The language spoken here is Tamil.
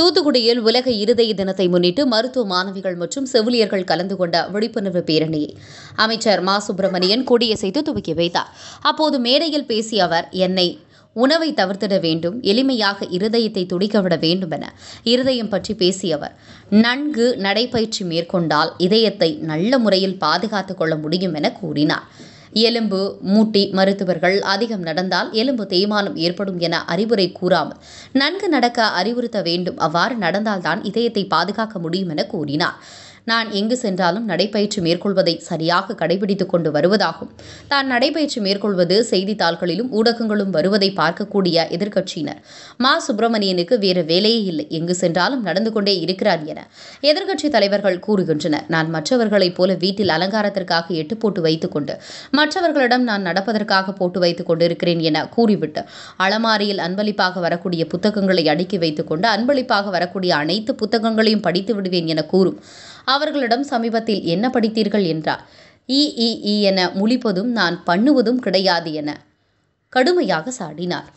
தூத்துக்குடியில் உலக இருதய தினத்தை முன்னிட்டு மருத்துவ மாணவிகள் மற்றும் செவிலியர்கள் கலந்து கொண்ட விழிப்புணர்வு பேரணியை அமைச்சர் மா சுப்பிரமணியன் கொடியசைத்து துவக்கி வைத்தார் அப்போது மேடையில் பேசிய அவர் என்னை உணவை தவிர்த்திட வேண்டும் எளிமையாக இருதயத்தை துடிக்கவிட வேண்டும் என இருதயம் பற்றி பேசியவர் நன்கு நடைபயிற்சி மேற்கொண்டால் இதயத்தை நல்ல முறையில் பாதுகாத்துக் கொள்ள முடியும் என கூறினார் எலும்பு மூட்டி மருத்துவர்கள் அதிகம் நடந்தால் எலும்பு தேய்மானம் ஏற்படும் என அறிவுரை கூறாமல் நன்கு நடக்க அறிவுறுத்த வேண்டும் அவ்வாறு நடந்தால்தான் இதயத்தை பாதுகாக்க முடியும் என கூறினார் நான் எங்கு சென்றாலும் நடைபயிற்சி மேற்கொள்வதை சரியாக கடைபிடித்துக் கொண்டு வருவதாகும் தான் நடைபயிற்சி மேற்கொள்வது செய்தித்தாள்களிலும் ஊடகங்களும் வருவதை பார்க்கக்கூடிய எதிர்க்கட்சியினர் மா சுப்பிரமணியனுக்கு வேறு வேலையே இல்லை எங்கு சென்றாலும் நடந்து கொண்டே இருக்கிறார் என எதிர்க்கட்சி தலைவர்கள் கூறுகின்றனர் நான் மற்றவர்களைப் போல வீட்டில் அலங்காரத்திற்காக எட்டு போட்டு வைத்துக்கொண்டு மற்றவர்களிடம் நான் நடப்பதற்காக போட்டு வைத்துக் கொண்டிருக்கிறேன் என கூறிவிட்டு அலமாரியில் அன்பளிப்பாக வரக்கூடிய புத்தகங்களை அடுக்கி வைத்துக்கொண்டு அன்பளிப்பாக வரக்கூடிய அனைத்து புத்தகங்களையும் படித்து விடுவேன் என கூறும் அவர்களிடம் சமீபத்தில் என்ன படித்தீர்கள் என்றார் இஇ என முழிப்பதும் நான் பண்ணுவதும் கிடையாது என கடுமையாக சாடினார்